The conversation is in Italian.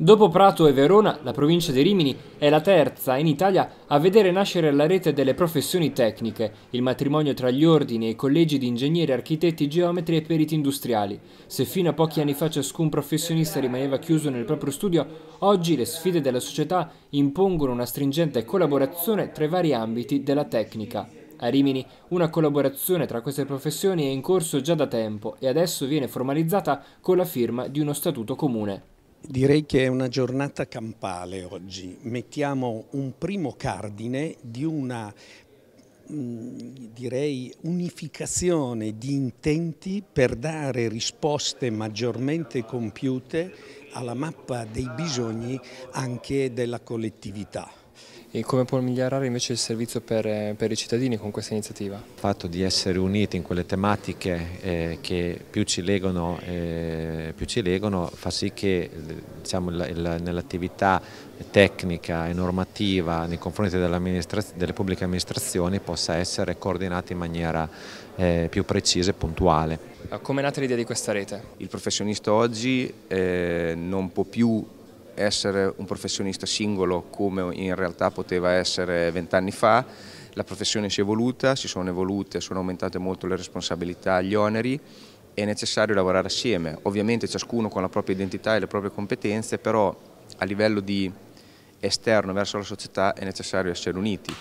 Dopo Prato e Verona, la provincia di Rimini è la terza in Italia a vedere nascere la rete delle professioni tecniche, il matrimonio tra gli ordini e i collegi di ingegneri, architetti, geometri e periti industriali. Se fino a pochi anni fa ciascun professionista rimaneva chiuso nel proprio studio, oggi le sfide della società impongono una stringente collaborazione tra i vari ambiti della tecnica. A Rimini una collaborazione tra queste professioni è in corso già da tempo e adesso viene formalizzata con la firma di uno statuto comune. Direi che è una giornata campale oggi. Mettiamo un primo cardine di una mm, direi unificazione di intenti per dare risposte maggiormente compiute alla mappa dei bisogni anche della collettività. E come può migliorare invece il servizio per, eh, per, i cittadini con questa iniziativa? Il fatto di essere uniti in quelle tematiche eh, che più ci, legano, eh, più ci, legano, fa sì che eh, diciamo, nell'attività tecnica e normativa nei confronti delle pubbliche amministrazioni possa essere coordinata in maniera eh, più precisa e puntuale. Come è nata l'idea di questa rete? Il professionista oggi eh, non può più essere un professionista singolo come in realtà poteva essere vent'anni fa, la professione si è evoluta, si sono evolute, sono aumentate molto le responsabilità, gli oneri, è necessario lavorare assieme, ovviamente ciascuno con la propria identità e le proprie competenze, però a livello di esterno verso la società è necessario essere uniti.